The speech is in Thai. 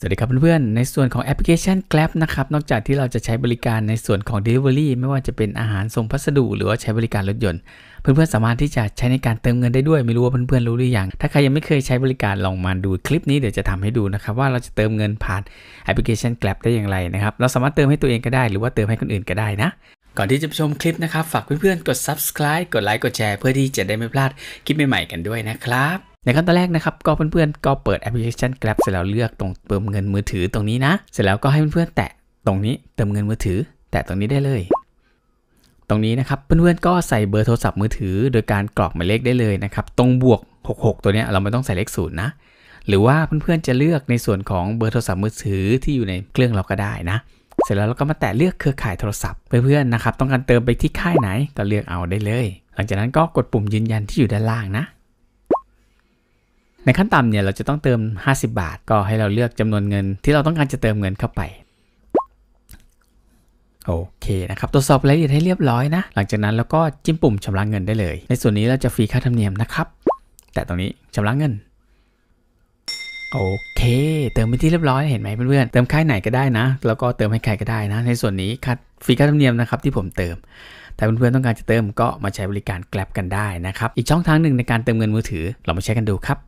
สวัสดีครับเพื่อนๆ ในส่วนของแอปพลิเคชัน Grab นะครับ นอกจากที่เราจะใช้บริการในส่วนของ Delivery ไม่ว่าจะเป็นอาหารส่งพัสดุ หรือว่าใช้บริการรถยนต์ เพื่อนๆสามารถที่จะใช้ในการเติมเงินได้ด้วยไม่รู้ว่าเพื่อนๆรู้หรือยัง ถ้าใครยังไม่เคยใช้บริการลองมาดูคลิปนี้เดี๋ยวจะทำให้ดูนะครับ ว่าเราจะเติมเงินผ่านแอปพลิเคชัน Grab ได้อย่างไรนะครับเราสามารถเติมให้ตัวเองก็ได้ หรือว่าเติมให้คนอื่นก็ได้นะ ก่อนที่จะชมคลิปนะครับฝากเพื่อนๆกด subscribe กดไลค์กดแชร์ เพื่อที่จะได้ไม่พลาดคลิปใหม่ๆ กันด้วยนะครับในขั้นตอนแรกนะครับก็เพื่อนๆก็เปิดแอปพลิเคชัน Grab เสร็จแล้วเลือกตรงเติมเงินมือถือตรงนี้นะเสร็จแล้วก็ให้เพื่อนๆแตะตรงนี้เติมเงินมือถือ แตะตรงนี้ได้เลย ตรงนี้นะครับเพื่อนๆก็ใส่เบอร์โทรศัพท์มือถือโดยการกรอกหมายเลขได้เลยนะครับตรงบวก66 ตัวนี้เราไม่ต้องใส่เลขศูนย์นะหรือว่าเพื่อนๆจะเลือกในส่วนของเบอร์โทรศัพท์มือถือที่อยู่ในเครื่องเราก็ได้นะเสร็จแล้วเราก็มาแตะเลือกเครือข่ายโทรศัพท์เพื่อนๆนะครับต้องการเติมไปที่ค่ายไหนก็เลือกเอาได้เลย หลังจากนั้นก็กดปุ่มยืนยันที่อยู่ด้านล่างนะในขั้นต่ำเนี่ยเราจะต้องเติม 50 บาท ก็ให้เราเลือกจำนวนเงินที่เราต้องการจะเติมเงินเข้าไปโอเคนะครับ ตรวจสอบรายละเอียดให้เรียบร้อยนะ หลังจากนั้นเราก็จิ้มปุ่มชำระเงินได้เลย ในส่วนนี้เราจะฟรีค่าธรรมเนียมนะครับ แต่ตรงนี้ชำระเงิน โอเคเติมไปที่เรียบร้อยเห็นไหมเพื่อนๆเติมค่ายไหนก็ได้นะแล้วก็เติมให้ใครก็ได้นะ ในส่วนนี้ค่าฟรีค่าธรรมเนียมนะครับที่ผมเติมแต่เพื่อนๆต้องการจะเติมก็มาใช้บริการแกลบกันได้นะครับอีกช่องทางหนึ่งในการเติมเงินมือถือเรามาใช้กันดูครับ